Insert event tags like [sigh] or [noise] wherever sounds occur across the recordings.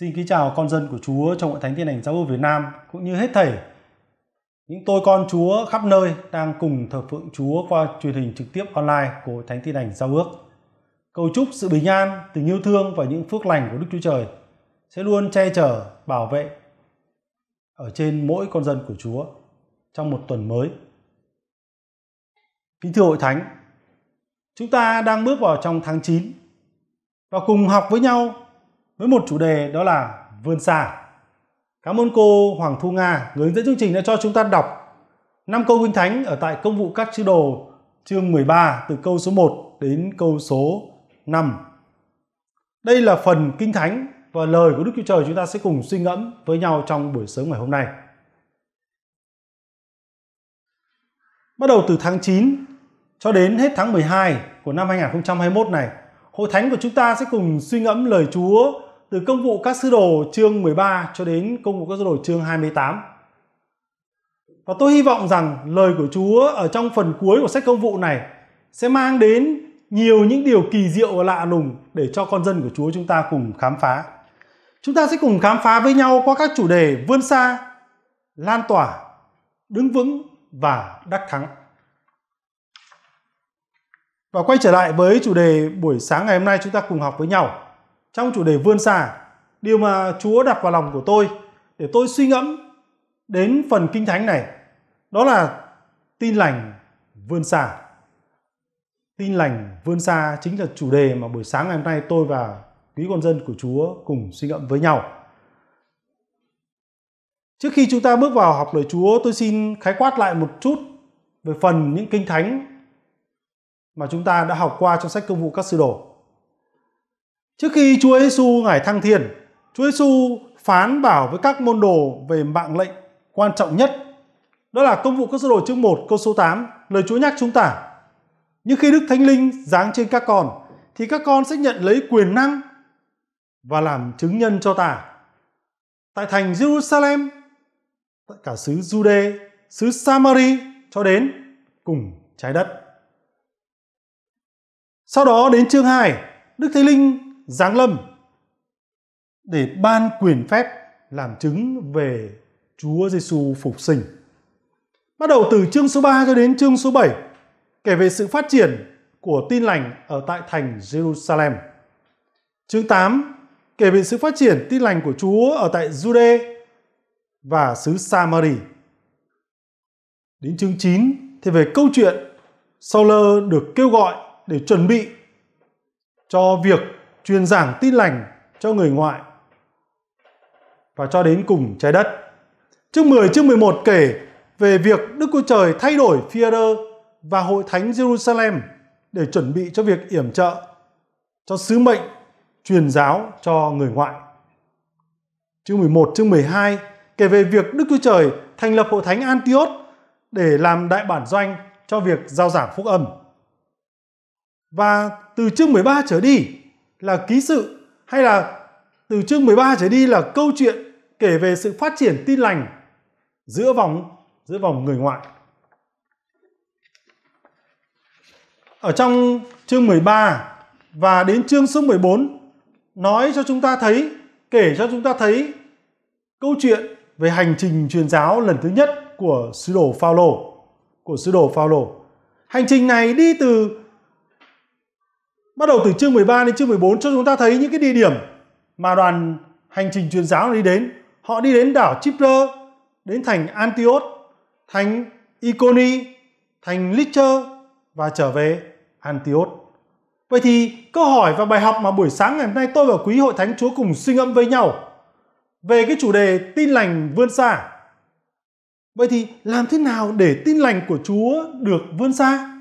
Xin kính chào con dân của Chúa trong hội thánh thiên hành giáo hội Việt Nam cũng như hết thảy những tôi con Chúa khắp nơi đang cùng thờ phượng Chúa qua truyền hình trực tiếp online của thánh thiên hành giao ước. Cầu chúc sự bình an, tình yêu thương và những phước lành của Đức Chúa Trời sẽ luôn che chở, bảo vệ ở trên mỗi con dân của Chúa trong một tuần mới. Kính thưa hội thánh, chúng ta đang bước vào trong tháng 9 và cùng học với nhau với một chủ đề đó là vươn xa. Cảm ơn cô Hoàng Thu Nga, người dẫn chương trình đã cho chúng ta đọc năm câu kinh thánh ở tại công vụ các chư đồ chương 13 từ câu số 1 đến câu số 5. Đây là phần kinh thánh và lời của Đức Chúa Trời chúng ta sẽ cùng suy ngẫm với nhau trong buổi sớm ngày hôm nay. Bắt đầu từ tháng 9 cho đến hết tháng 12 của năm 2021 này, Hội Thánh của chúng ta sẽ cùng suy ngẫm lời Chúa từ công vụ các sứ đồ chương 13 cho đến công vụ các sứ đồ chương 28. Và tôi hy vọng rằng lời của Chúa ở trong phần cuối của sách công vụ này sẽ mang đến nhiều những điều kỳ diệu và lạ lùng để cho con dân của Chúa chúng ta cùng khám phá. Chúng ta sẽ cùng khám phá với nhau qua các chủ đề vươn xa, lan tỏa, đứng vững và đắc thắng. Và quay trở lại với chủ đề buổi sáng ngày hôm nay chúng ta cùng học với nhau trong chủ đề vươn xả điều mà Chúa đặt vào lòng của tôi để tôi suy ngẫm đến phần kinh thánh này đó là tin lành vươn xa tin lành vươn xa chính là chủ đề mà buổi sáng ngày hôm nay tôi và quý con dân của Chúa cùng suy ngẫm với nhau trước khi chúng ta bước vào học lời Chúa tôi xin khái quát lại một chút về phần những kinh thánh mà chúng ta đã học qua trong sách công vụ các sư đồ Trước khi Chúa Giêsu ngài thăng thiên, Chúa Giêsu phán bảo với các môn đồ về mạng lệnh quan trọng nhất. Đó là công vụ các sứ đồ chương 1 câu số 8, lời Chúa nhắc chúng ta. Nhưng khi Đức Thánh Linh giáng trên các con, thì các con sẽ nhận lấy quyền năng và làm chứng nhân cho ta. Tại thành Jerusalem, tại cả xứ Jude, xứ Samari cho đến cùng trái đất. Sau đó đến chương 2, Đức Thánh Linh giáng lâm để ban quyền phép làm chứng về Chúa Giêsu phục sinh. Bắt đầu từ chương số 3 cho đến chương số 7 kể về sự phát triển của tin lành ở tại thành Jerusalem. Chương 8 kể về sự phát triển tin lành của Chúa ở tại Jude và xứ Samari. Đến chương 9 thì về câu chuyện Sauler được kêu gọi để chuẩn bị cho việc truyền giảng tin lành cho người ngoại và cho đến cùng trái đất. Chương 10, chương 11 kể về việc Đức Chúa Trời thay đổi Führer và Hội Thánh Jerusalem để chuẩn bị cho việc yểm trợ cho sứ mệnh truyền giáo cho người ngoại. Chương 11, chương 12 kể về việc Đức Chúa Trời thành lập Hội Thánh Antioch để làm đại bản doanh cho việc giao giảng phúc âm. Và từ chương 13 trở đi, là ký sự hay là từ chương 13 trở đi là câu chuyện kể về sự phát triển tin lành giữa vòng giữa vòng người ngoại. Ở trong chương 13 và đến chương số 14 nói cho chúng ta thấy, kể cho chúng ta thấy câu chuyện về hành trình truyền giáo lần thứ nhất của sứ đồ Phaolô, của sứ đồ Phaolô. Hành trình này đi từ Bắt đầu từ chương 13 đến chương 14 cho chúng ta thấy những cái địa điểm mà đoàn hành trình truyền giáo đi đến. Họ đi đến đảo Chipre, đến thành Antioch, thành Iconi, thành Licher và trở về Antioch. Vậy thì câu hỏi và bài học mà buổi sáng ngày hôm nay tôi và quý hội thánh Chúa cùng suy ngẫm với nhau về cái chủ đề tin lành vươn xa. Vậy thì làm thế nào để tin lành của Chúa được vươn xa?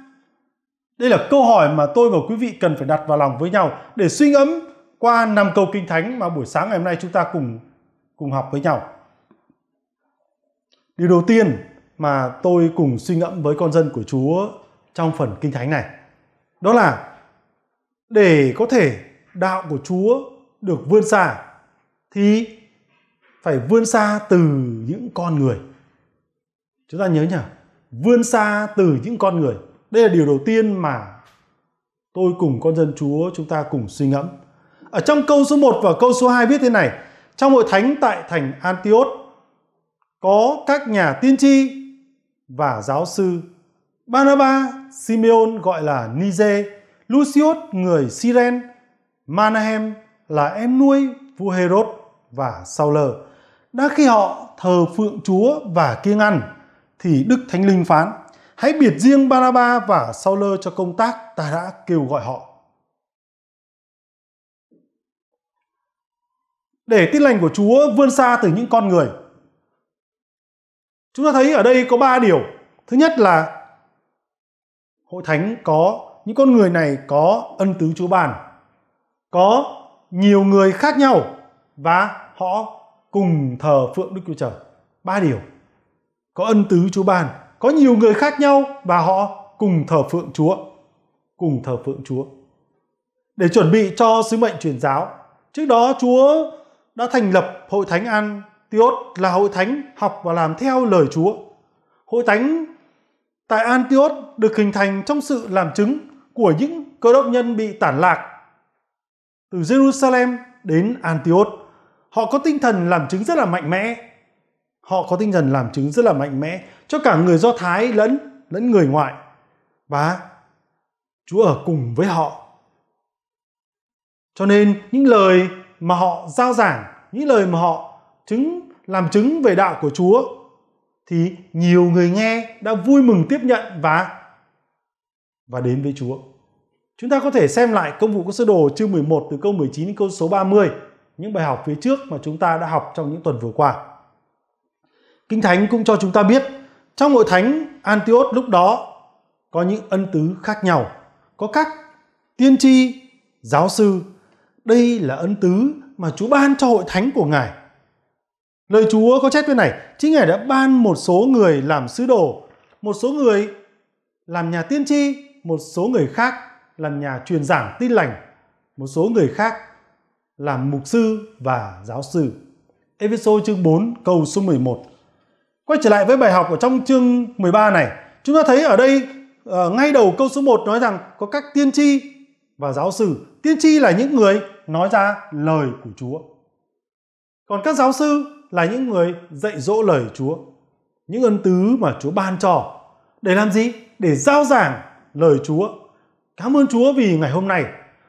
Đây là câu hỏi mà tôi và quý vị cần phải đặt vào lòng với nhau để suy ngẫm qua năm câu kinh thánh mà buổi sáng ngày hôm nay chúng ta cùng cùng học với nhau. Điều đầu tiên mà tôi cùng suy ngẫm với con dân của Chúa trong phần kinh thánh này đó là để có thể đạo của Chúa được vươn xa thì phải vươn xa từ những con người. Chúng ta nhớ nhỉ? Vươn xa từ những con người đây là điều đầu tiên mà tôi cùng con dân chúa chúng ta cùng suy ngẫm ở trong câu số 1 và câu số 2 viết thế này trong hội thánh tại thành Antioch có các nhà tiên tri và giáo sư Barnabas, Simeon gọi là Nige, Lucius người Siren, Manahem là em nuôi vua Herod và Saul. Đã khi họ thờ phượng Chúa và kiêng ăn thì Đức Thánh Linh phán hãy biệt riêng Baraba và Sauler cho công tác ta đã kêu gọi họ. Để tin lành của Chúa vươn xa từ những con người. Chúng ta thấy ở đây có 3 điều. Thứ nhất là hội thánh có những con người này có ân tứ Chúa bàn, có nhiều người khác nhau và họ cùng thờ phượng Đức Chúa Trời. Ba điều. Có ân tứ Chúa bàn, có nhiều người khác nhau và họ cùng thờ phượng Chúa, cùng thờ phượng Chúa. Để chuẩn bị cho sứ mệnh truyền giáo, trước đó Chúa đã thành lập hội thánh An Tiốt là hội thánh học và làm theo lời Chúa. Hội thánh tại An Tiốt được hình thành trong sự làm chứng của những cơ đốc nhân bị tản lạc từ Jerusalem đến Antioch. Họ có tinh thần làm chứng rất là mạnh mẽ. Họ có tinh thần làm chứng rất là mạnh mẽ cho cả người Do Thái lẫn lẫn người ngoại và Chúa ở cùng với họ. Cho nên những lời mà họ giao giảng, những lời mà họ chứng làm chứng về đạo của Chúa thì nhiều người nghe đã vui mừng tiếp nhận và và đến với Chúa. Chúng ta có thể xem lại công vụ các sứ đồ chương 11 từ câu 19 đến câu số 30, những bài học phía trước mà chúng ta đã học trong những tuần vừa qua. Kinh Thánh cũng cho chúng ta biết trong hội thánh Antioch lúc đó có những ân tứ khác nhau. Có các tiên tri, giáo sư. Đây là ân tứ mà Chúa ban cho hội thánh của Ngài. Lời Chúa có chép thế này, chính Ngài đã ban một số người làm sứ đồ, một số người làm nhà tiên tri, một số người khác làm nhà truyền giảng tin lành, một số người khác làm mục sư và giáo sư. Ephesos chương 4 câu số 11 Quay trở lại với bài học ở trong chương 13 này, chúng ta thấy ở đây ở ờ, ngay đầu câu số 1 nói rằng có các tiên tri và giáo sư. Tiên tri là những người nói ra lời của Chúa. Còn các giáo sư là những người dạy dỗ lời Chúa. Những ân tứ mà Chúa ban cho. Để làm gì? Để giao giảng lời Chúa. Cảm ơn Chúa vì ngày hôm nay,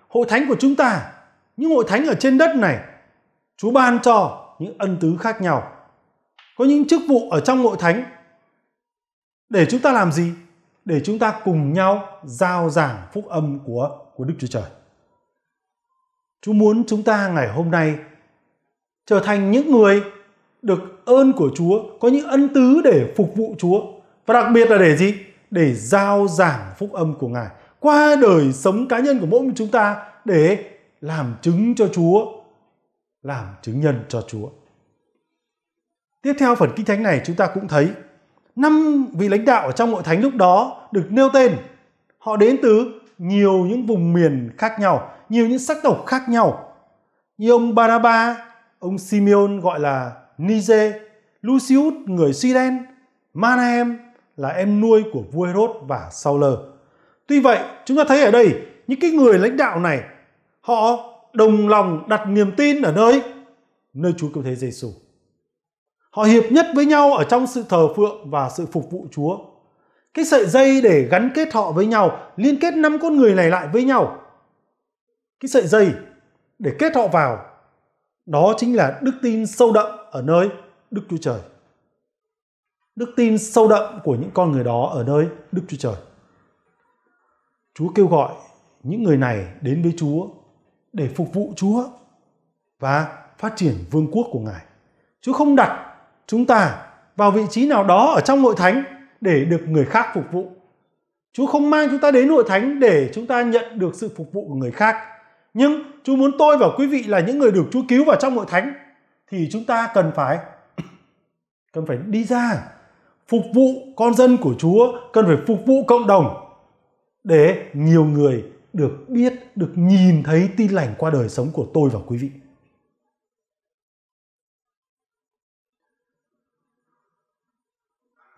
hội thánh của chúng ta, những hội thánh ở trên đất này, Chúa ban cho những ân tứ khác nhau có những chức vụ ở trong hội thánh để chúng ta làm gì để chúng ta cùng nhau giao giảng phúc âm của của Đức Chúa Trời. Chúa muốn chúng ta ngày hôm nay trở thành những người được ơn của Chúa, có những ân tứ để phục vụ Chúa và đặc biệt là để gì? Để giao giảng phúc âm của Ngài qua đời sống cá nhân của mỗi chúng ta để làm chứng cho Chúa, làm chứng nhân cho Chúa. Tiếp theo phần kinh thánh này chúng ta cũng thấy năm vị lãnh đạo ở trong hội thánh lúc đó được nêu tên. Họ đến từ nhiều những vùng miền khác nhau, nhiều những sắc tộc khác nhau. Như ông Baraba, ông Simeon gọi là Nige Lucius người Syren, Manahem là em nuôi của vua Herod và Saul. Tuy vậy, chúng ta thấy ở đây những cái người lãnh đạo này họ đồng lòng đặt niềm tin ở nơi nơi Chúa cứu thế Giêsu. Họ hiệp nhất với nhau ở trong sự thờ phượng và sự phục vụ Chúa. Cái sợi dây để gắn kết họ với nhau, liên kết năm con người này lại với nhau. Cái sợi dây để kết họ vào, đó chính là đức tin sâu đậm ở nơi Đức Chúa Trời. Đức tin sâu đậm của những con người đó ở nơi Đức Chúa Trời. Chúa kêu gọi những người này đến với Chúa để phục vụ Chúa và phát triển vương quốc của Ngài. Chúa không đặt chúng ta vào vị trí nào đó ở trong nội thánh để được người khác phục vụ. Chúa không mang chúng ta đến nội thánh để chúng ta nhận được sự phục vụ của người khác. Nhưng Chúa muốn tôi và quý vị là những người được Chúa cứu vào trong nội thánh thì chúng ta cần phải [clears throat] cần phải đi ra phục vụ con dân của Chúa, cần phải phục vụ cộng đồng để nhiều người được biết, được nhìn thấy tin lành qua đời sống của tôi và quý vị.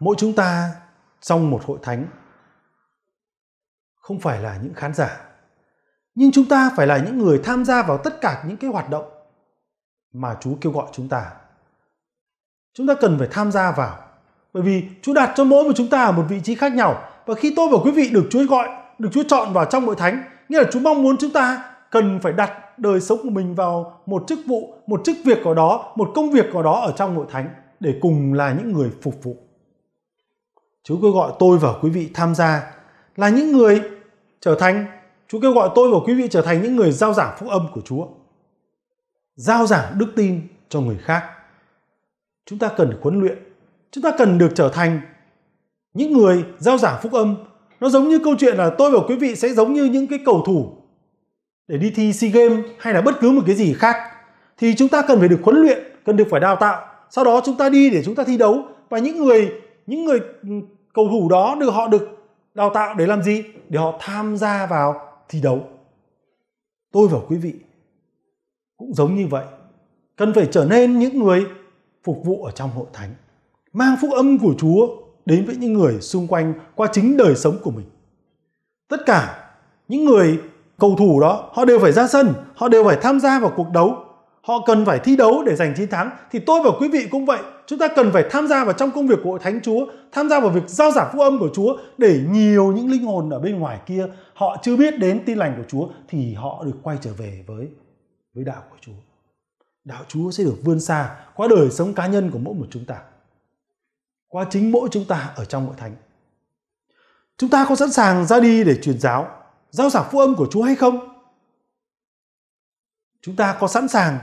mỗi chúng ta trong một hội thánh không phải là những khán giả nhưng chúng ta phải là những người tham gia vào tất cả những cái hoạt động mà Chúa kêu gọi chúng ta. Chúng ta cần phải tham gia vào. Bởi vì Chúa đặt cho mỗi một chúng ta ở một vị trí khác nhau. Và khi tôi và quý vị được Chúa gọi, được Chúa chọn vào trong hội thánh, nghĩa là Chúa mong muốn chúng ta cần phải đặt đời sống của mình vào một chức vụ, một chức việc của đó, một công việc của đó ở trong hội thánh để cùng là những người phục vụ. Chúa kêu gọi tôi và quý vị tham gia là những người trở thành Chúa kêu gọi tôi và quý vị trở thành những người giao giảng phúc âm của Chúa. Giao giảng đức tin cho người khác. Chúng ta cần được huấn luyện. Chúng ta cần được trở thành những người giao giảng phúc âm. Nó giống như câu chuyện là tôi và quý vị sẽ giống như những cái cầu thủ để đi thi SEA Games hay là bất cứ một cái gì khác. Thì chúng ta cần phải được huấn luyện, cần được phải đào tạo. Sau đó chúng ta đi để chúng ta thi đấu và những người những người cầu thủ đó được họ được đào tạo để làm gì để họ tham gia vào thi đấu tôi và quý vị cũng giống như vậy cần phải trở nên những người phục vụ ở trong hội thánh mang phúc âm của chúa đến với những người xung quanh qua chính đời sống của mình tất cả những người cầu thủ đó họ đều phải ra sân họ đều phải tham gia vào cuộc đấu họ cần phải thi đấu để giành chiến thắng thì tôi và quý vị cũng vậy chúng ta cần phải tham gia vào trong công việc của hội thánh Chúa, tham gia vào việc giao giảng phúc âm của Chúa để nhiều những linh hồn ở bên ngoài kia họ chưa biết đến tin lành của Chúa thì họ được quay trở về với với đạo của Chúa. Đạo Chúa sẽ được vươn xa qua đời sống cá nhân của mỗi một chúng ta. Qua chính mỗi chúng ta ở trong hội thánh. Chúng ta có sẵn sàng ra đi để truyền giáo, giao giảng phúc âm của Chúa hay không? Chúng ta có sẵn sàng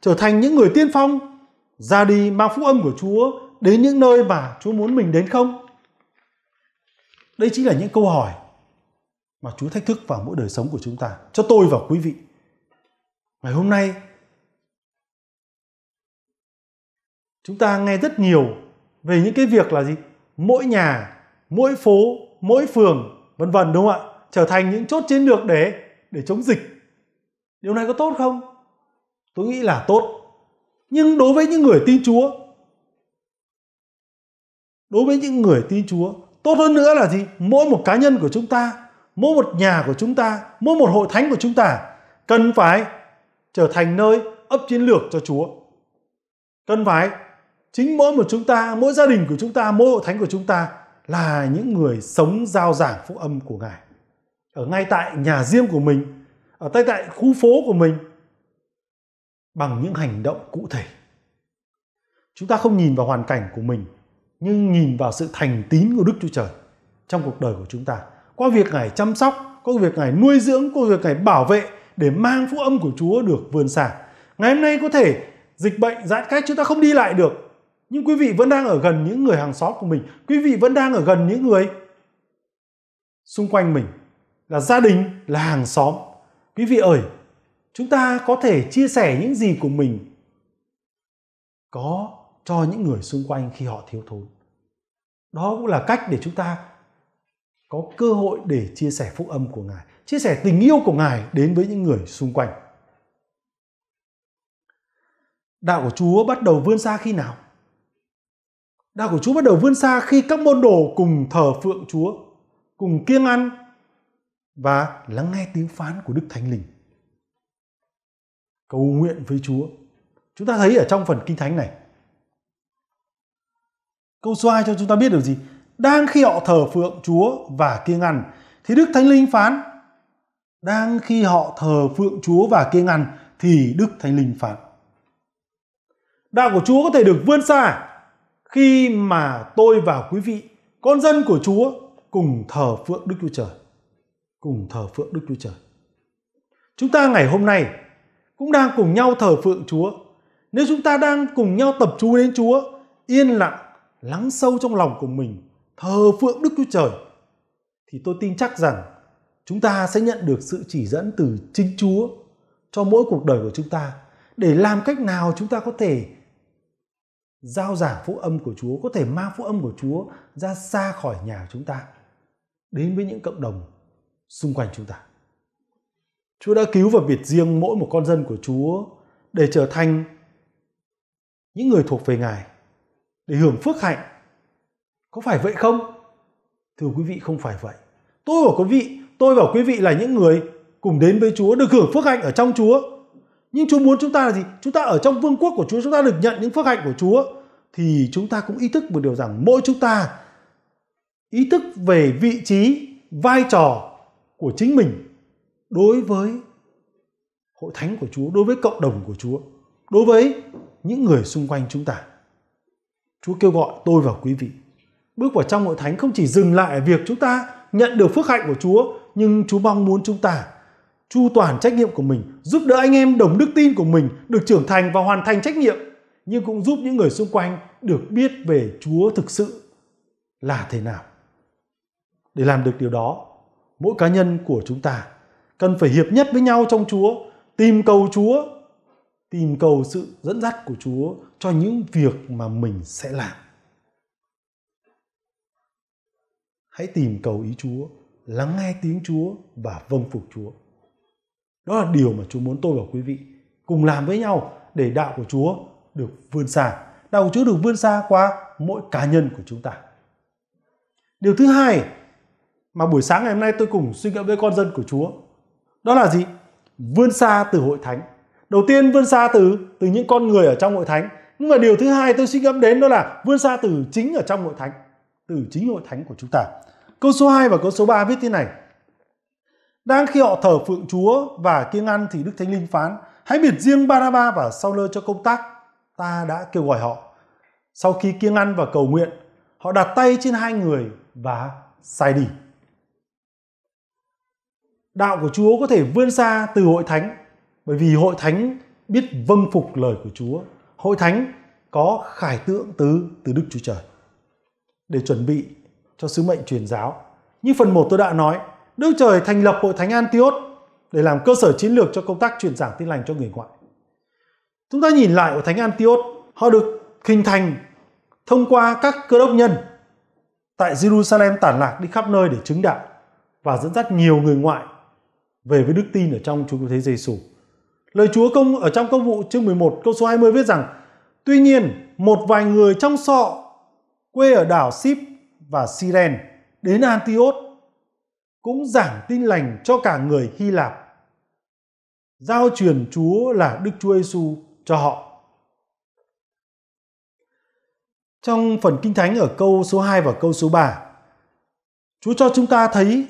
trở thành những người tiên phong ra đi mang phúc âm của Chúa đến những nơi mà Chúa muốn mình đến không? Đây chính là những câu hỏi mà Chúa thách thức vào mỗi đời sống của chúng ta, cho tôi và quý vị. Ngày hôm nay chúng ta nghe rất nhiều về những cái việc là gì? Mỗi nhà, mỗi phố, mỗi phường, vân vân đúng không ạ? Trở thành những chốt chiến lược để để chống dịch. Điều này có tốt không? Tôi nghĩ là tốt nhưng đối với những người tin Chúa đối với những người tin Chúa tốt hơn nữa là gì mỗi một cá nhân của chúng ta mỗi một nhà của chúng ta mỗi một hội thánh của chúng ta cần phải trở thành nơi ấp chiến lược cho Chúa cần phải chính mỗi một chúng ta mỗi gia đình của chúng ta mỗi hội thánh của chúng ta là những người sống giao giảng phúc âm của ngài ở ngay tại nhà riêng của mình ở tại tại khu phố của mình bằng những hành động cụ thể chúng ta không nhìn vào hoàn cảnh của mình nhưng nhìn vào sự thành tín của đức chúa trời trong cuộc đời của chúng ta qua việc ngài chăm sóc có việc ngài nuôi dưỡng có việc ngài bảo vệ để mang phúc âm của chúa được vươn xa ngày hôm nay có thể dịch bệnh giãn cách chúng ta không đi lại được nhưng quý vị vẫn đang ở gần những người hàng xóm của mình quý vị vẫn đang ở gần những người xung quanh mình là gia đình là hàng xóm quý vị ơi chúng ta có thể chia sẻ những gì của mình có cho những người xung quanh khi họ thiếu thốn đó cũng là cách để chúng ta có cơ hội để chia sẻ phúc âm của ngài chia sẻ tình yêu của ngài đến với những người xung quanh đạo của chúa bắt đầu vươn xa khi nào đạo của chúa bắt đầu vươn xa khi các môn đồ cùng thờ phượng chúa cùng kiêng ăn và lắng nghe tiếng phán của đức thánh linh cầu nguyện với Chúa. Chúng ta thấy ở trong phần kinh thánh này. Câu số 2 cho chúng ta biết điều gì? Đang khi họ thờ phượng Chúa và kiêng ăn thì Đức Thánh Linh phán. Đang khi họ thờ phượng Chúa và kiêng ăn thì Đức Thánh Linh phán. Đạo của Chúa có thể được vươn xa khi mà tôi và quý vị, con dân của Chúa cùng thờ phượng Đức Chúa Trời. Cùng thờ phượng Đức Chúa Trời. Chúng ta ngày hôm nay cũng đang cùng nhau thờ phượng Chúa. Nếu chúng ta đang cùng nhau tập chú đến Chúa, yên lặng, lắng sâu trong lòng của mình, thờ phượng Đức Chúa Trời, thì tôi tin chắc rằng chúng ta sẽ nhận được sự chỉ dẫn từ chính Chúa cho mỗi cuộc đời của chúng ta để làm cách nào chúng ta có thể giao giảng phúc âm của Chúa, có thể mang phúc âm của Chúa ra xa khỏi nhà chúng ta đến với những cộng đồng xung quanh chúng ta. Chúa đã cứu và biệt riêng mỗi một con dân của Chúa để trở thành những người thuộc về Ngài, để hưởng phước hạnh. Có phải vậy không? Thưa quý vị không phải vậy. Tôi và quý vị, tôi và quý vị là những người cùng đến với Chúa được hưởng phước hạnh ở trong Chúa. Nhưng Chúa muốn chúng ta là gì? Chúng ta ở trong vương quốc của Chúa, chúng ta được nhận những phước hạnh của Chúa thì chúng ta cũng ý thức một điều rằng mỗi chúng ta ý thức về vị trí, vai trò của chính mình đối với hội thánh của Chúa, đối với cộng đồng của Chúa, đối với những người xung quanh chúng ta. Chúa kêu gọi tôi và quý vị bước vào trong hội thánh không chỉ dừng lại việc chúng ta nhận được phước hạnh của Chúa, nhưng Chúa mong muốn chúng ta chu toàn trách nhiệm của mình, giúp đỡ anh em đồng đức tin của mình được trưởng thành và hoàn thành trách nhiệm, nhưng cũng giúp những người xung quanh được biết về Chúa thực sự là thế nào. Để làm được điều đó, mỗi cá nhân của chúng ta cần phải hiệp nhất với nhau trong Chúa, tìm cầu Chúa, tìm cầu sự dẫn dắt của Chúa cho những việc mà mình sẽ làm. Hãy tìm cầu ý Chúa, lắng nghe tiếng Chúa và vâng phục Chúa. Đó là điều mà Chúa muốn tôi và quý vị cùng làm với nhau để đạo của Chúa được vươn xa. Đạo của Chúa được vươn xa qua mỗi cá nhân của chúng ta. Điều thứ hai mà buổi sáng ngày hôm nay tôi cùng suy ngẫm với con dân của Chúa đó là gì vươn xa từ hội thánh đầu tiên vươn xa từ từ những con người ở trong hội thánh nhưng mà điều thứ hai tôi xin gấp đến đó là vươn xa từ chính ở trong hội thánh từ chính hội thánh của chúng ta câu số 2 và câu số 3 viết thế này đang khi họ thờ phượng chúa và kiêng ăn thì đức thánh linh phán hãy biệt riêng Baraba và Sau Lơ cho công tác. Ta đã kêu gọi họ. Sau khi kiêng ăn và cầu nguyện, họ đặt tay trên hai người và sai đi đạo của Chúa có thể vươn xa từ hội thánh bởi vì hội thánh biết vâng phục lời của Chúa. Hội thánh có khải tượng từ từ Đức Chúa Trời để chuẩn bị cho sứ mệnh truyền giáo. Như phần 1 tôi đã nói, Đức Trời thành lập hội thánh Antioch để làm cơ sở chiến lược cho công tác truyền giảng tin lành cho người ngoại. Chúng ta nhìn lại hội thánh Antioch, họ được hình thành thông qua các cơ đốc nhân tại Jerusalem tản lạc đi khắp nơi để chứng đạo và dẫn dắt nhiều người ngoại về với đức tin ở trong Chúa Cứu Thế Giêsu. Lời Chúa công ở trong công vụ chương 11 câu số 20 viết rằng: Tuy nhiên, một vài người trong sọ quê ở đảo Sip và Siren đến Antioch cũng giảng tin lành cho cả người Hy Lạp. Giao truyền Chúa là Đức Chúa Giêsu cho họ. Trong phần Kinh Thánh ở câu số 2 và câu số 3, Chúa cho chúng ta thấy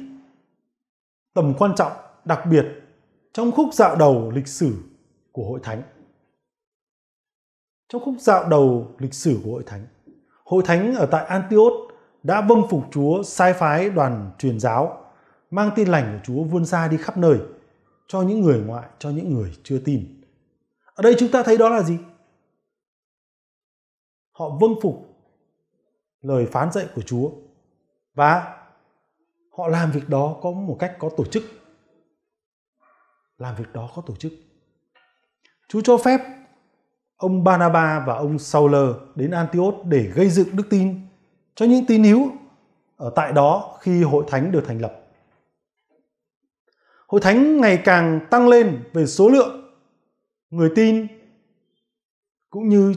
tầm quan trọng đặc biệt trong khúc dạo đầu lịch sử của hội thánh. Trong khúc dạo đầu lịch sử của hội thánh, hội thánh ở tại Antioch đã vâng phục Chúa sai phái đoàn truyền giáo, mang tin lành của Chúa vươn xa đi khắp nơi cho những người ngoại, cho những người chưa tin. Ở đây chúng ta thấy đó là gì? Họ vâng phục lời phán dạy của Chúa và họ làm việc đó có một cách có tổ chức làm việc đó có tổ chức. Chúa cho phép ông Barnabas và ông Saul đến Antioch để gây dựng đức tin cho những tín hữu ở tại đó khi hội thánh được thành lập. Hội thánh ngày càng tăng lên về số lượng người tin cũng như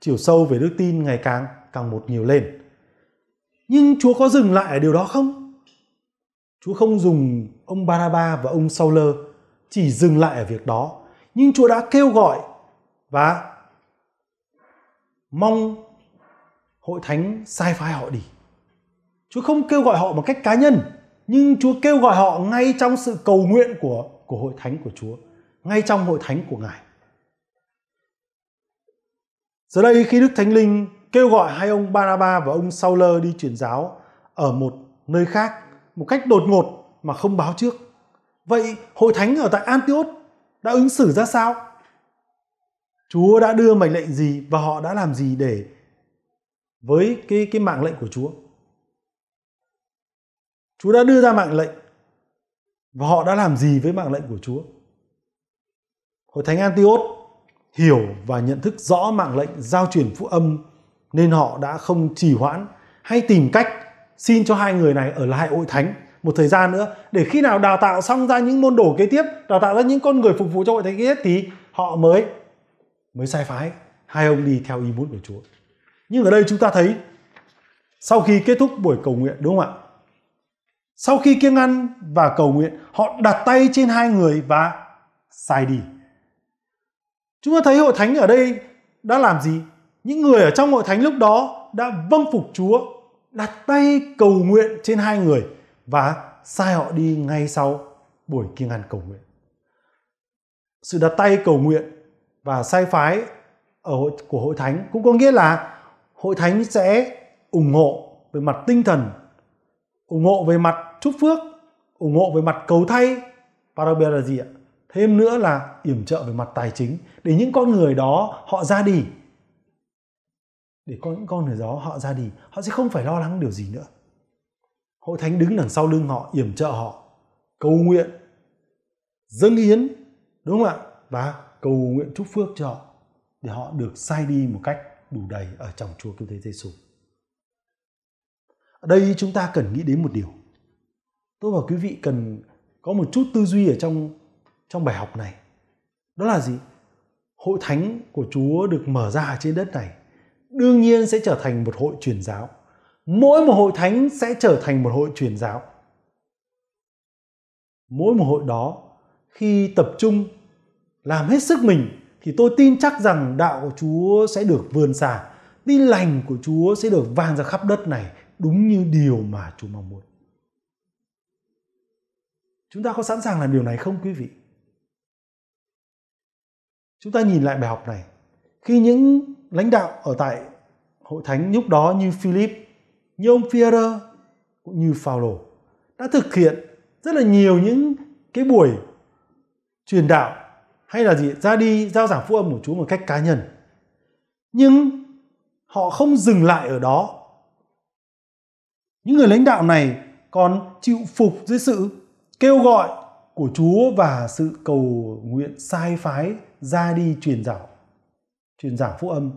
chiều sâu về đức tin ngày càng càng một nhiều lên. Nhưng Chúa có dừng lại ở điều đó không? Chúa không dùng ông Baraba và ông Sauler chỉ dừng lại ở việc đó nhưng chúa đã kêu gọi và mong hội thánh sai phái họ đi chúa không kêu gọi họ một cách cá nhân nhưng chúa kêu gọi họ ngay trong sự cầu nguyện của của hội thánh của chúa ngay trong hội thánh của ngài giờ đây khi đức thánh linh kêu gọi hai ông Baraba và ông Sauler đi truyền giáo ở một nơi khác một cách đột ngột mà không báo trước Vậy hội thánh ở tại Antioch đã ứng xử ra sao? Chúa đã đưa mệnh lệnh gì và họ đã làm gì để với cái cái mạng lệnh của Chúa? Chúa đã đưa ra mạng lệnh và họ đã làm gì với mạng lệnh của Chúa? Hội thánh Antioch hiểu và nhận thức rõ mạng lệnh giao truyền phúc âm nên họ đã không trì hoãn hay tìm cách xin cho hai người này ở lại hội thánh một thời gian nữa để khi nào đào tạo xong ra những môn đồ kế tiếp đào tạo ra những con người phục vụ cho hội thánh kế thì họ mới mới sai phái hai ông đi theo ý muốn của Chúa nhưng ở đây chúng ta thấy sau khi kết thúc buổi cầu nguyện đúng không ạ sau khi kiêng ăn và cầu nguyện họ đặt tay trên hai người và sai đi chúng ta thấy hội thánh ở đây đã làm gì những người ở trong hội thánh lúc đó đã vâng phục Chúa đặt tay cầu nguyện trên hai người và sai họ đi ngay sau buổi kiêng ăn cầu nguyện. Sự đặt tay cầu nguyện và sai phái ở hội, của hội thánh cũng có nghĩa là hội thánh sẽ ủng hộ về mặt tinh thần, ủng hộ về mặt chúc phước, ủng hộ về mặt cầu thay và đặc biệt là gì ạ? Thêm nữa là yểm trợ về mặt tài chính để những con người đó họ ra đi để có những con người đó họ ra đi họ sẽ không phải lo lắng điều gì nữa hội thánh đứng đằng sau lưng họ yểm trợ họ cầu nguyện dâng hiến đúng không ạ và cầu nguyện chúc phước cho họ để họ được sai đi một cách đủ đầy ở trong Chúa Cứu Thế Giêsu. Ở đây chúng ta cần nghĩ đến một điều. Tôi và quý vị cần có một chút tư duy ở trong trong bài học này. Đó là gì? Hội thánh của Chúa được mở ra trên đất này đương nhiên sẽ trở thành một hội truyền giáo mỗi một hội thánh sẽ trở thành một hội truyền giáo mỗi một hội đó khi tập trung làm hết sức mình thì tôi tin chắc rằng đạo của Chúa sẽ được vươn xa, tin lành của Chúa sẽ được vang ra khắp đất này đúng như điều mà Chúa mong muốn. Chúng ta có sẵn sàng làm điều này không quý vị? Chúng ta nhìn lại bài học này, khi những lãnh đạo ở tại hội thánh lúc đó như Philip như ông Pierre cũng như Phaolô đã thực hiện rất là nhiều những cái buổi truyền đạo hay là gì ra đi giao giảng phúc âm của Chúa một cách cá nhân. Nhưng họ không dừng lại ở đó. Những người lãnh đạo này còn chịu phục dưới sự kêu gọi của Chúa và sự cầu nguyện sai phái ra đi truyền giáo, truyền giảng phúc âm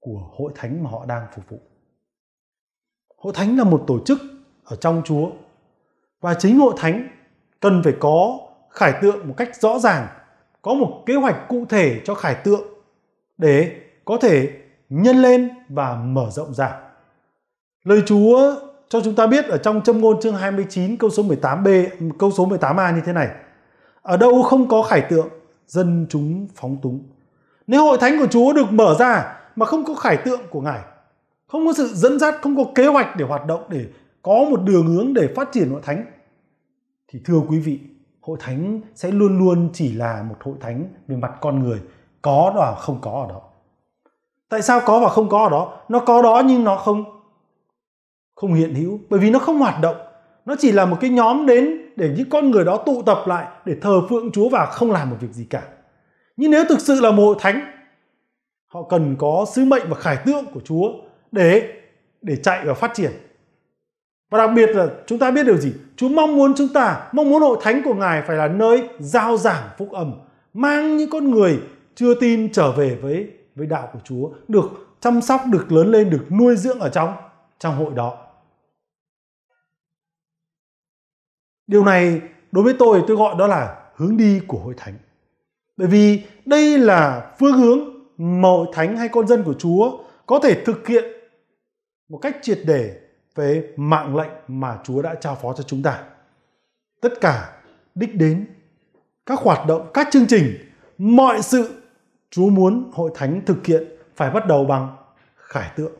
của hội thánh mà họ đang phục vụ. Hội thánh là một tổ chức ở trong Chúa. Và chính hội thánh cần phải có khải tượng một cách rõ ràng, có một kế hoạch cụ thể cho khải tượng để có thể nhân lên và mở rộng ra. Lời Chúa cho chúng ta biết ở trong châm ngôn chương 29 câu số 18b, câu số 18a như thế này. Ở đâu không có khải tượng, dân chúng phóng túng. Nếu hội thánh của Chúa được mở ra mà không có khải tượng của Ngài không có sự dẫn dắt không có kế hoạch để hoạt động để có một đường hướng để phát triển hội thánh thì thưa quý vị hội thánh sẽ luôn luôn chỉ là một hội thánh về mặt con người có và không có ở đó tại sao có và không có ở đó nó có đó nhưng nó không không hiện hữu bởi vì nó không hoạt động nó chỉ là một cái nhóm đến để những con người đó tụ tập lại để thờ phượng chúa và không làm một việc gì cả nhưng nếu thực sự là một hội thánh họ cần có sứ mệnh và khải tượng của chúa để để chạy và phát triển và đặc biệt là chúng ta biết điều gì Chúa mong muốn chúng ta mong muốn hội thánh của ngài phải là nơi giao giảng phúc âm mang những con người chưa tin trở về với với đạo của Chúa được chăm sóc được lớn lên được nuôi dưỡng ở trong trong hội đó điều này đối với tôi tôi gọi đó là hướng đi của hội thánh bởi vì đây là phương hướng mà hội thánh hay con dân của Chúa có thể thực hiện một cách triệt để về mạng lệnh mà Chúa đã trao phó cho chúng ta. Tất cả đích đến các hoạt động, các chương trình, mọi sự Chúa muốn hội thánh thực hiện phải bắt đầu bằng khải tượng.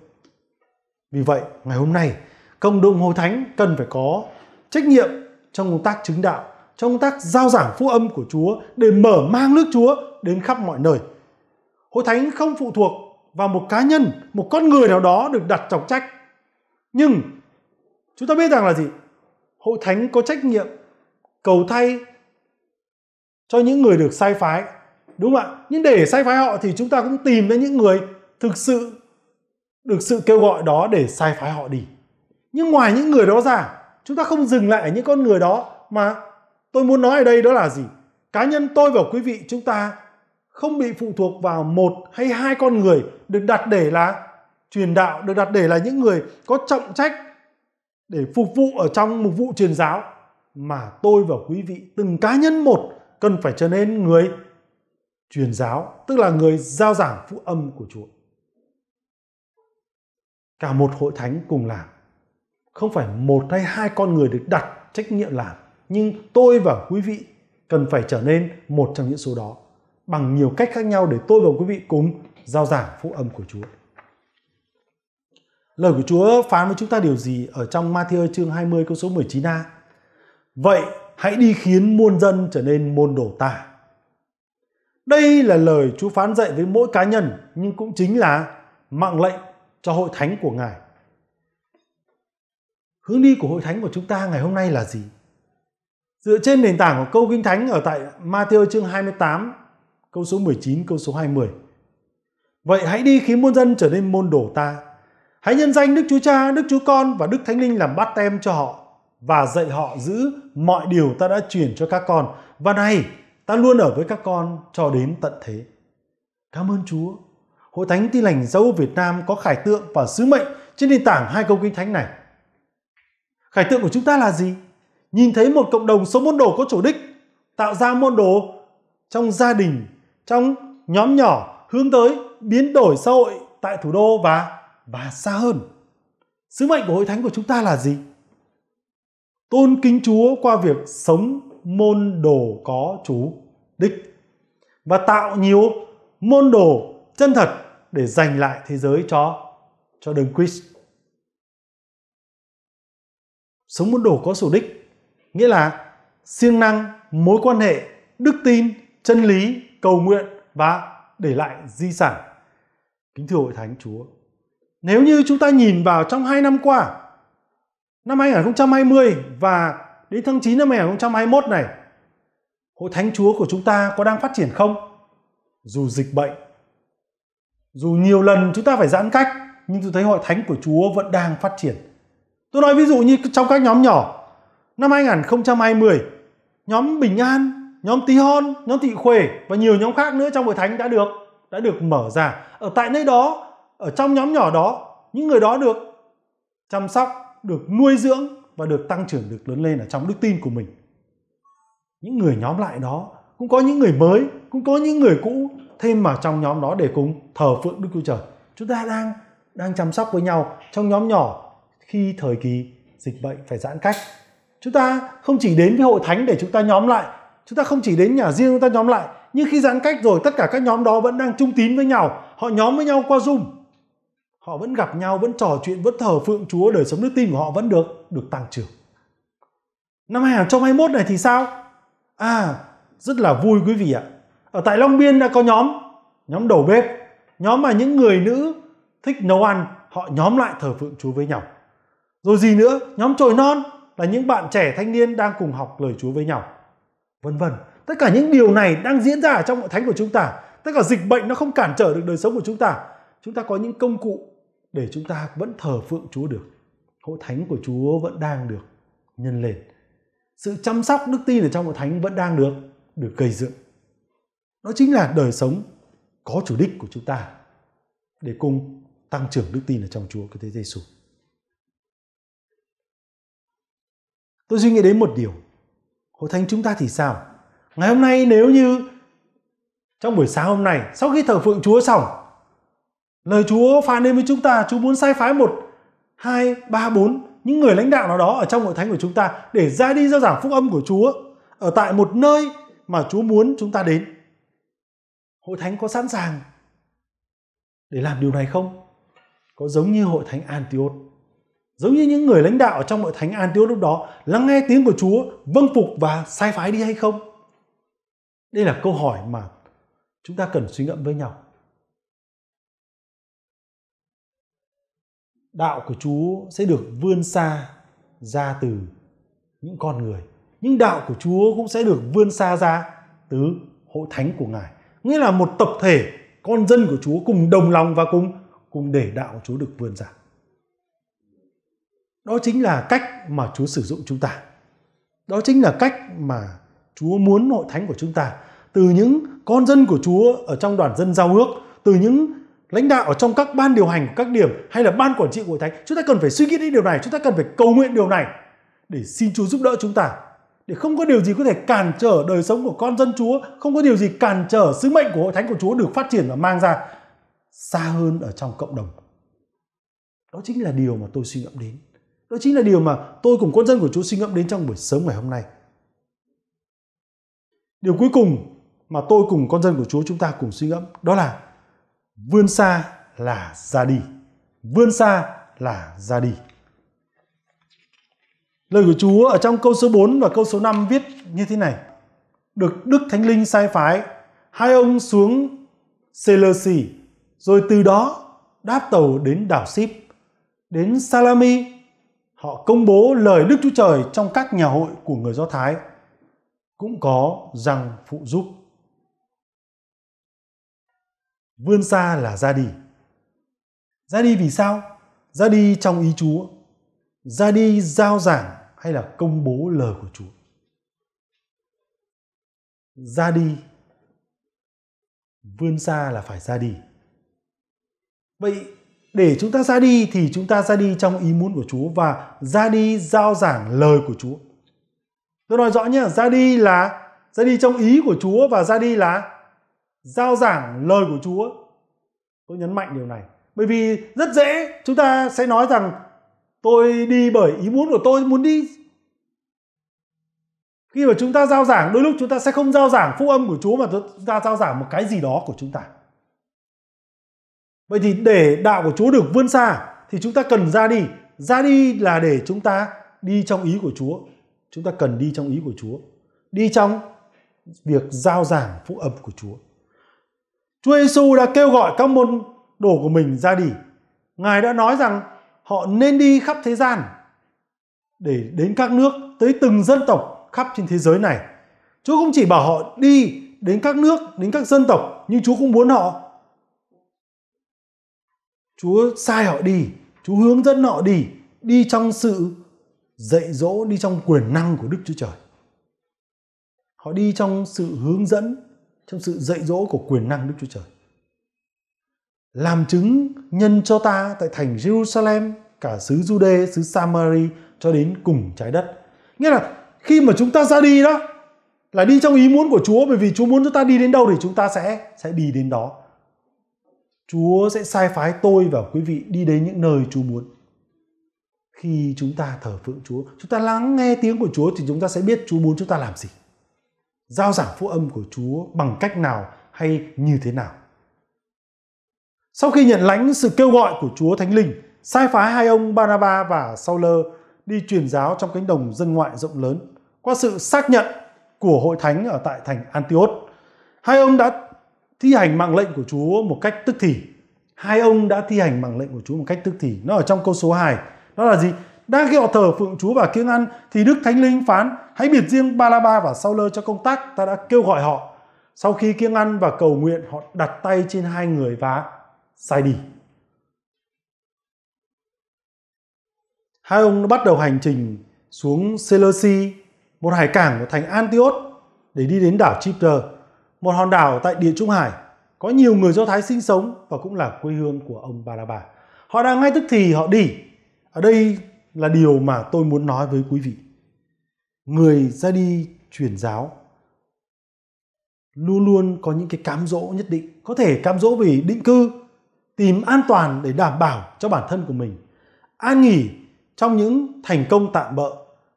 Vì vậy, ngày hôm nay, cộng đồng hội thánh cần phải có trách nhiệm trong công tác chứng đạo, trong công tác giao giảng phúc âm của Chúa để mở mang nước Chúa đến khắp mọi nơi. Hội thánh không phụ thuộc và một cá nhân, một con người nào đó được đặt trọng trách. Nhưng chúng ta biết rằng là gì? Hội thánh có trách nhiệm cầu thay cho những người được sai phái. Đúng không ạ? Nhưng để sai phái họ thì chúng ta cũng tìm ra những người thực sự được sự kêu gọi đó để sai phái họ đi. Nhưng ngoài những người đó ra, chúng ta không dừng lại ở những con người đó mà tôi muốn nói ở đây đó là gì? Cá nhân tôi và quý vị chúng ta không bị phụ thuộc vào một hay hai con người được đặt để là truyền đạo, được đặt để là những người có trọng trách để phục vụ ở trong mục vụ truyền giáo mà tôi và quý vị từng cá nhân một cần phải trở nên người truyền giáo, tức là người giao giảng phúc âm của Chúa. Cả một hội thánh cùng làm. Không phải một hay hai con người được đặt trách nhiệm làm, nhưng tôi và quý vị cần phải trở nên một trong những số đó bằng nhiều cách khác nhau để tôi và quý vị cùng giao giảng phúc âm của Chúa. Lời của Chúa phán với chúng ta điều gì ở trong Matthew chương 20 câu số 19a? Vậy hãy đi khiến muôn dân trở nên môn đồ ta. Đây là lời Chúa phán dạy với mỗi cá nhân nhưng cũng chính là mạng lệnh cho hội thánh của Ngài. Hướng đi của hội thánh của chúng ta ngày hôm nay là gì? Dựa trên nền tảng của câu kinh thánh ở tại Matthew chương 28 câu số 19, câu số 20. Vậy hãy đi khiến muôn dân trở nên môn đồ ta. Hãy nhân danh Đức Chúa Cha, Đức Chúa Con và Đức Thánh Linh làm bát tem cho họ và dạy họ giữ mọi điều ta đã truyền cho các con. Và này, ta luôn ở với các con cho đến tận thế. Cảm ơn Chúa. Hội Thánh Tin Lành giáo Việt Nam có khải tượng và sứ mệnh trên nền tảng hai câu kinh thánh này. Khải tượng của chúng ta là gì? Nhìn thấy một cộng đồng số môn đồ có chủ đích, tạo ra môn đồ trong gia đình, trong nhóm nhỏ hướng tới biến đổi xã hội tại thủ đô và và xa hơn. Sứ mệnh của hội thánh của chúng ta là gì? Tôn kính Chúa qua việc sống môn đồ có Chúa đích và tạo nhiều môn đồ chân thật để giành lại thế giới cho cho đấng Christ. Sống môn đồ có chủ đích nghĩa là siêng năng, mối quan hệ, đức tin, chân lý cầu nguyện và để lại di sản. Kính thưa Hội Thánh Chúa, nếu như chúng ta nhìn vào trong 2 năm qua, năm 2020 và đến tháng 9 năm 2021 này, Hội Thánh Chúa của chúng ta có đang phát triển không? Dù dịch bệnh, dù nhiều lần chúng ta phải giãn cách, nhưng tôi thấy Hội Thánh của Chúa vẫn đang phát triển. Tôi nói ví dụ như trong các nhóm nhỏ, năm 2020, nhóm Bình An nhóm tí hon nhóm thị khuê và nhiều nhóm khác nữa trong hội thánh đã được đã được mở ra ở tại nơi đó ở trong nhóm nhỏ đó những người đó được chăm sóc được nuôi dưỡng và được tăng trưởng được lớn lên ở trong đức tin của mình những người nhóm lại đó cũng có những người mới cũng có những người cũ thêm vào trong nhóm đó để cùng thờ phượng đức chúa trời chúng ta đang đang chăm sóc với nhau trong nhóm nhỏ khi thời kỳ dịch bệnh phải giãn cách chúng ta không chỉ đến với hội thánh để chúng ta nhóm lại chúng ta không chỉ đến nhà riêng chúng ta nhóm lại nhưng khi giãn cách rồi tất cả các nhóm đó vẫn đang trung tín với nhau họ nhóm với nhau qua zoom họ vẫn gặp nhau vẫn trò chuyện vẫn thờ phượng chúa đời sống đức tin của họ vẫn được được tăng trưởng năm 2021 này thì sao à rất là vui quý vị ạ ở tại long biên đã có nhóm nhóm đầu bếp nhóm mà những người nữ thích nấu ăn họ nhóm lại thờ phượng chúa với nhau rồi gì nữa nhóm trồi non là những bạn trẻ thanh niên đang cùng học lời chúa với nhau vân vân tất cả những điều này đang diễn ra ở trong hội thánh của chúng ta tất cả dịch bệnh nó không cản trở được đời sống của chúng ta chúng ta có những công cụ để chúng ta vẫn thờ phượng chúa được hội thánh của chúa vẫn đang được nhân lên sự chăm sóc đức tin ở trong hội thánh vẫn đang được được gây dựng đó chính là đời sống có chủ đích của chúng ta để cùng tăng trưởng đức tin ở trong Chúa cái thế Giêsu. Tôi suy nghĩ đến một điều, hội thánh chúng ta thì sao ngày hôm nay nếu như trong buổi sáng hôm nay sau khi thờ phượng chúa xong lời chúa phán đến với chúng ta chúa muốn sai phái một hai ba bốn những người lãnh đạo nào đó ở trong hội thánh của chúng ta để ra đi giao giảng phúc âm của chúa ở tại một nơi mà chúa muốn chúng ta đến hội thánh có sẵn sàng để làm điều này không có giống như hội thánh antioch Giống như những người lãnh đạo ở trong hội thánh Antioch lúc đó lắng nghe tiếng của Chúa, vâng phục và sai phái đi hay không? Đây là câu hỏi mà chúng ta cần suy ngẫm với nhau. Đạo của Chúa sẽ được vươn xa ra từ những con người. Nhưng đạo của Chúa cũng sẽ được vươn xa ra từ hội thánh của Ngài. Nghĩa là một tập thể con dân của Chúa cùng đồng lòng và cùng cùng để đạo của Chúa được vươn ra. Đó chính là cách mà Chúa sử dụng chúng ta. Đó chính là cách mà Chúa muốn hội thánh của chúng ta từ những con dân của Chúa ở trong đoàn dân giao ước, từ những lãnh đạo ở trong các ban điều hành của các điểm hay là ban quản trị của thánh chúng ta cần phải suy nghĩ đến điều này chúng ta cần phải cầu nguyện điều này để xin chúa giúp đỡ chúng ta để không có điều gì có thể cản trở đời sống của con dân chúa không có điều gì cản trở sứ mệnh của hội thánh của chúa được phát triển và mang ra xa hơn ở trong cộng đồng đó chính là điều mà tôi suy ngẫm đến đó chính là điều mà tôi cùng con dân của Chúa suy ngẫm đến trong buổi sớm ngày hôm nay. Điều cuối cùng mà tôi cùng con dân của Chúa chúng ta cùng suy ngẫm đó là vươn xa là ra đi. Vươn xa là ra đi. Lời của Chúa ở trong câu số 4 và câu số 5 viết như thế này. Được Đức Thánh Linh sai phái, hai ông xuống Seleucia, rồi từ đó đáp tàu đến đảo Sip, đến Salami họ công bố lời Đức Chúa Trời trong các nhà hội của người Do Thái cũng có rằng phụ giúp. Vươn xa là ra đi. Ra đi vì sao? Ra đi trong ý Chúa. Ra đi giao giảng hay là công bố lời của Chúa. Ra đi. Vươn xa là phải ra đi. Vậy để chúng ta ra đi thì chúng ta ra đi trong ý muốn của Chúa và ra đi giao giảng lời của Chúa. Tôi nói rõ nhé, ra đi là ra đi trong ý của Chúa và ra đi là giao giảng lời của Chúa. Tôi nhấn mạnh điều này. Bởi vì rất dễ chúng ta sẽ nói rằng tôi đi bởi ý muốn của tôi muốn đi. Khi mà chúng ta giao giảng, đôi lúc chúng ta sẽ không giao giảng phúc âm của Chúa mà chúng ta giao giảng một cái gì đó của chúng ta. Vậy thì để đạo của Chúa được vươn xa thì chúng ta cần ra đi. Ra đi là để chúng ta đi trong ý của Chúa. Chúng ta cần đi trong ý của Chúa. Đi trong việc giao giảng phúc âm của Chúa. Chúa Giêsu đã kêu gọi các môn đồ của mình ra đi. Ngài đã nói rằng họ nên đi khắp thế gian để đến các nước, tới từng dân tộc khắp trên thế giới này. Chúa không chỉ bảo họ đi đến các nước, đến các dân tộc, nhưng Chúa cũng muốn họ Chúa sai họ đi, Chúa hướng dẫn họ đi, đi trong sự dạy dỗ, đi trong quyền năng của Đức Chúa Trời. Họ đi trong sự hướng dẫn, trong sự dạy dỗ của quyền năng Đức Chúa Trời. Làm chứng nhân cho ta tại thành Jerusalem, cả xứ Jude, xứ Samari cho đến cùng trái đất. Nghĩa là khi mà chúng ta ra đi đó là đi trong ý muốn của Chúa bởi vì Chúa muốn chúng ta đi đến đâu thì chúng ta sẽ sẽ đi đến đó Chúa sẽ sai phái tôi và quý vị đi đến những nơi Chúa muốn. Khi chúng ta thờ phượng Chúa, chúng ta lắng nghe tiếng của Chúa thì chúng ta sẽ biết Chúa muốn chúng ta làm gì. Giao giảng phúc âm của Chúa bằng cách nào hay như thế nào. Sau khi nhận lãnh sự kêu gọi của Chúa Thánh Linh, sai phái hai ông Barnabas và Sauler đi truyền giáo trong cánh đồng dân ngoại rộng lớn qua sự xác nhận của hội thánh ở tại thành Antioch. Hai ông đã thi hành mạng lệnh của Chúa một cách tức thì. Hai ông đã thi hành mạng lệnh của Chúa một cách tức thì. Nó ở trong câu số 2. Đó là gì? Đang khi họ thờ phượng Chúa và kiêng ăn thì Đức Thánh Linh phán hãy biệt riêng Ba-la-ba và Sau-lơ cho công tác ta đã kêu gọi họ. Sau khi kiêng ăn và cầu nguyện họ đặt tay trên hai người và sai đi. Hai ông bắt đầu hành trình xuống Seleucia, một hải cảng của thành Antioch để đi đến đảo Chipre một hòn đảo tại Địa Trung Hải, có nhiều người Do Thái sinh sống và cũng là quê hương của ông Baraba. Họ đang ngay tức thì họ đi. Ở đây là điều mà tôi muốn nói với quý vị. Người ra đi truyền giáo luôn luôn có những cái cám dỗ nhất định. Có thể cám dỗ về định cư, tìm an toàn để đảm bảo cho bản thân của mình. An nghỉ trong những thành công tạm bỡ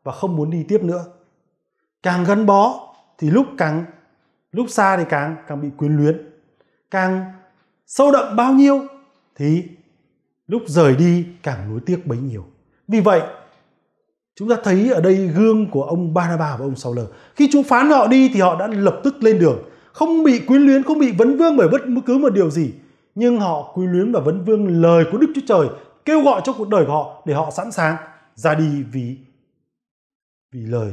và không muốn đi tiếp nữa. Càng gắn bó thì lúc càng lúc xa thì càng càng bị quyến luyến càng sâu đậm bao nhiêu thì lúc rời đi càng nuối tiếc bấy nhiêu vì vậy chúng ta thấy ở đây gương của ông Barnabas và ông Saul khi chúng phán họ đi thì họ đã lập tức lên đường không bị quyến luyến không bị vấn vương bởi bất cứ một điều gì nhưng họ quyến luyến và vấn vương lời của Đức Chúa Trời kêu gọi cho cuộc đời của họ để họ sẵn sàng ra đi vì vì lời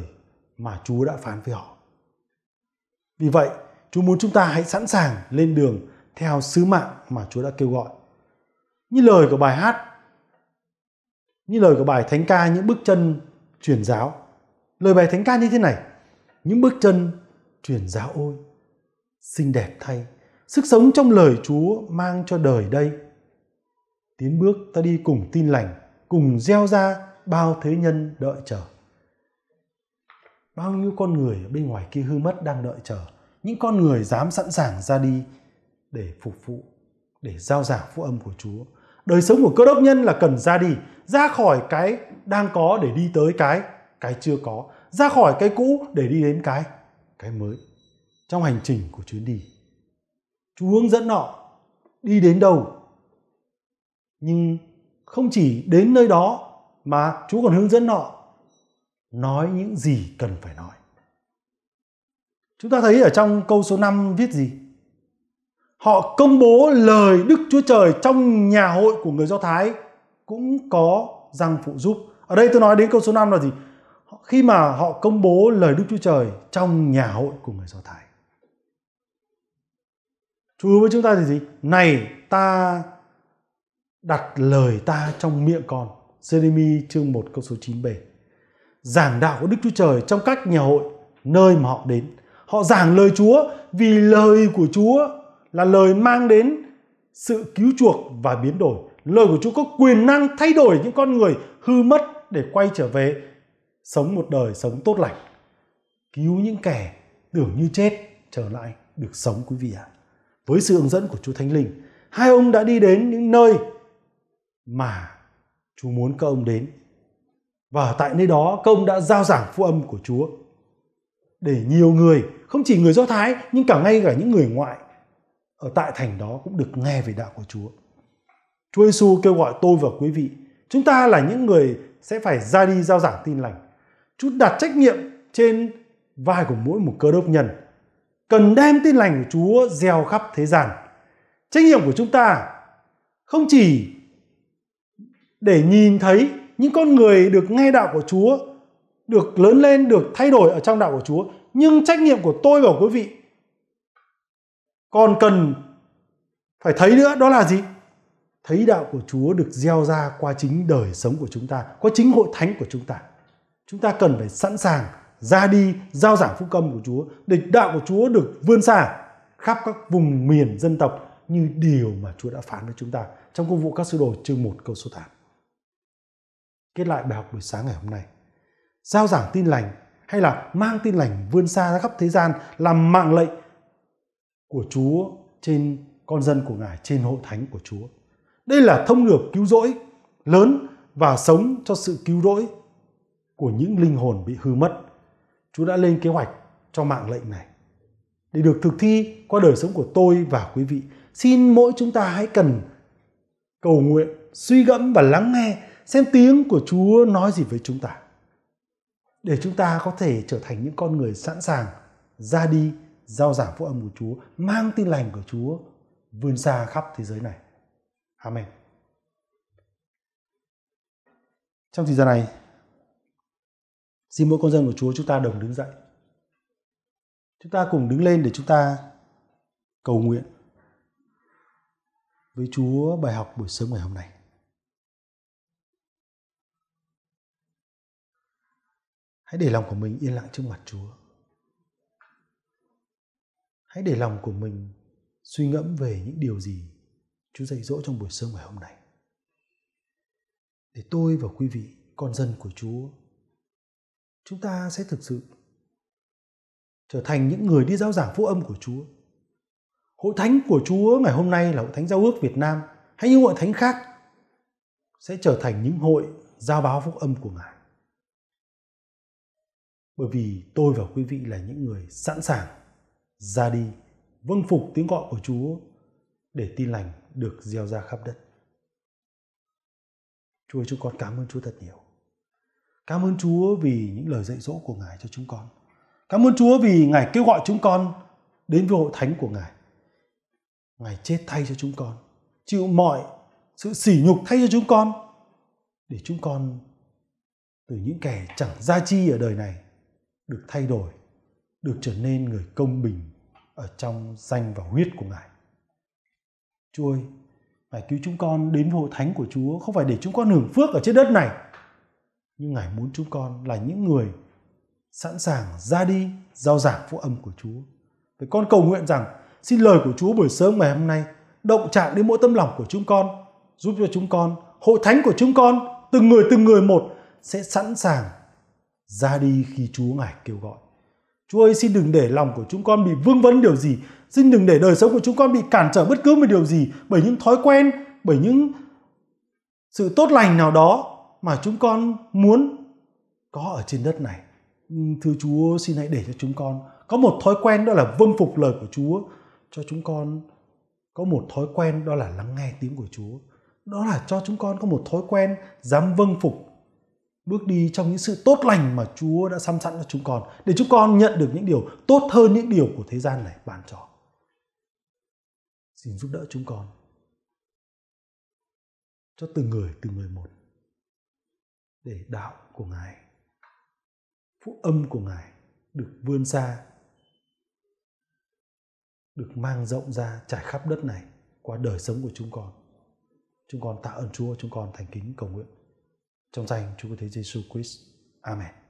mà Chúa đã phán với họ vì vậy, Chúa muốn chúng ta hãy sẵn sàng lên đường theo sứ mạng mà Chúa đã kêu gọi. Như lời của bài hát, như lời của bài thánh ca những bước chân truyền giáo. Lời bài thánh ca như thế này, những bước chân truyền giáo ôi, xinh đẹp thay, sức sống trong lời Chúa mang cho đời đây. Tiến bước ta đi cùng tin lành, cùng gieo ra bao thế nhân đợi chờ bao nhiêu con người ở bên ngoài kia hư mất đang đợi chờ những con người dám sẵn sàng ra đi để phục vụ để giao giảng phúc âm của chúa đời sống của cơ đốc nhân là cần ra đi ra khỏi cái đang có để đi tới cái cái chưa có ra khỏi cái cũ để đi đến cái cái mới trong hành trình của chuyến đi chúa hướng dẫn họ đi đến đâu nhưng không chỉ đến nơi đó mà chúa còn hướng dẫn họ nói những gì cần phải nói. Chúng ta thấy ở trong câu số 5 viết gì? Họ công bố lời Đức Chúa Trời trong nhà hội của người Do Thái cũng có răng phụ giúp. Ở đây tôi nói đến câu số 5 là gì? Khi mà họ công bố lời Đức Chúa Trời trong nhà hội của người Do Thái. Chúa với chúng ta thì gì? Này ta đặt lời ta trong miệng con. Jeremy chương 1 câu số 9b giảng đạo của Đức Chúa Trời trong các nhà hội nơi mà họ đến. Họ giảng lời Chúa vì lời của Chúa là lời mang đến sự cứu chuộc và biến đổi. Lời của Chúa có quyền năng thay đổi những con người hư mất để quay trở về sống một đời sống tốt lành. Cứu những kẻ tưởng như chết trở lại được sống quý vị ạ. À. Với sự hướng dẫn của Chúa Thánh Linh, hai ông đã đi đến những nơi mà Chúa muốn các ông đến và tại nơi đó công đã giao giảng phu âm của Chúa. Để nhiều người, không chỉ người Do Thái nhưng cả ngay cả những người ngoại ở tại thành đó cũng được nghe về đạo của Chúa. Chúa Giêsu kêu gọi tôi và quý vị, chúng ta là những người sẽ phải ra đi giao giảng tin lành. Chúa đặt trách nhiệm trên vai của mỗi một cơ đốc nhân. Cần đem tin lành của Chúa gieo khắp thế gian. Trách nhiệm của chúng ta không chỉ để nhìn thấy những con người được nghe đạo của Chúa, được lớn lên, được thay đổi ở trong đạo của Chúa. Nhưng trách nhiệm của tôi và quý vị còn cần phải thấy nữa đó là gì? Thấy đạo của Chúa được gieo ra qua chính đời sống của chúng ta, qua chính hội thánh của chúng ta. Chúng ta cần phải sẵn sàng ra đi giao giảng phúc âm của Chúa, để đạo của Chúa được vươn xa khắp các vùng miền dân tộc như điều mà Chúa đã phán với chúng ta trong công vụ các sứ đồ chương 1 câu số 8 kết lại bài học buổi sáng ngày hôm nay. Giao giảng tin lành hay là mang tin lành vươn xa ra khắp thế gian làm mạng lệnh của Chúa trên con dân của Ngài, trên hội thánh của Chúa. Đây là thông điệp cứu rỗi lớn và sống cho sự cứu rỗi của những linh hồn bị hư mất. Chúa đã lên kế hoạch cho mạng lệnh này. Để được thực thi qua đời sống của tôi và quý vị, xin mỗi chúng ta hãy cần cầu nguyện, suy gẫm và lắng nghe xem tiếng của Chúa nói gì với chúng ta. Để chúng ta có thể trở thành những con người sẵn sàng ra đi giao giảng phúc âm của Chúa, mang tin lành của Chúa vươn xa khắp thế giới này. Amen. Trong thời gian này, xin mỗi con dân của Chúa chúng ta đồng đứng dậy. Chúng ta cùng đứng lên để chúng ta cầu nguyện với Chúa bài học buổi sớm ngày hôm nay. Hãy để lòng của mình yên lặng trước mặt Chúa. Hãy để lòng của mình suy ngẫm về những điều gì Chúa dạy dỗ trong buổi sớm ngày hôm nay. Để tôi và quý vị, con dân của Chúa, chúng ta sẽ thực sự trở thành những người đi giáo giảng phúc âm của Chúa. Hội thánh của Chúa ngày hôm nay là hội thánh giao ước Việt Nam hay những hội thánh khác sẽ trở thành những hội giao báo phúc âm của Ngài bởi vì tôi và quý vị là những người sẵn sàng ra đi vâng phục tiếng gọi của Chúa để tin lành được gieo ra khắp đất. Chúa ơi, chúng con cảm ơn Chúa thật nhiều. Cảm ơn Chúa vì những lời dạy dỗ của Ngài cho chúng con. Cảm ơn Chúa vì Ngài kêu gọi chúng con đến với hội thánh của Ngài. Ngài chết thay cho chúng con, chịu mọi sự sỉ nhục thay cho chúng con để chúng con từ những kẻ chẳng gia chi ở đời này được thay đổi được trở nên người công bình ở trong danh và huyết của ngài chúa ơi ngài cứu chúng con đến hội thánh của chúa không phải để chúng con hưởng phước ở trên đất này nhưng ngài muốn chúng con là những người sẵn sàng ra đi giao giảng phúc âm của chúa vậy con cầu nguyện rằng xin lời của chúa buổi sớm ngày hôm nay động chạm đến mỗi tâm lòng của chúng con giúp cho chúng con hội thánh của chúng con từng người từng người một sẽ sẵn sàng ra đi khi Chúa ngài kêu gọi. Chúa ơi xin đừng để lòng của chúng con bị vương vấn điều gì, xin đừng để đời sống của chúng con bị cản trở bất cứ một điều gì bởi những thói quen, bởi những sự tốt lành nào đó mà chúng con muốn có ở trên đất này. Thưa Chúa xin hãy để cho chúng con có một thói quen đó là vâng phục lời của Chúa cho chúng con có một thói quen đó là lắng nghe tiếng của Chúa. Đó là cho chúng con có một thói quen dám vâng phục bước đi trong những sự tốt lành mà Chúa đã sắm sẵn cho chúng con để chúng con nhận được những điều tốt hơn những điều của thế gian này ban cho. Xin giúp đỡ chúng con cho từng người từng người một để đạo của Ngài, phúc âm của Ngài được vươn xa, được mang rộng ra trải khắp đất này qua đời sống của chúng con. Chúng con tạ ơn Chúa, chúng con thành kính cầu nguyện trong danh Chúa Cứu Thế Giêsu Christ. Amen.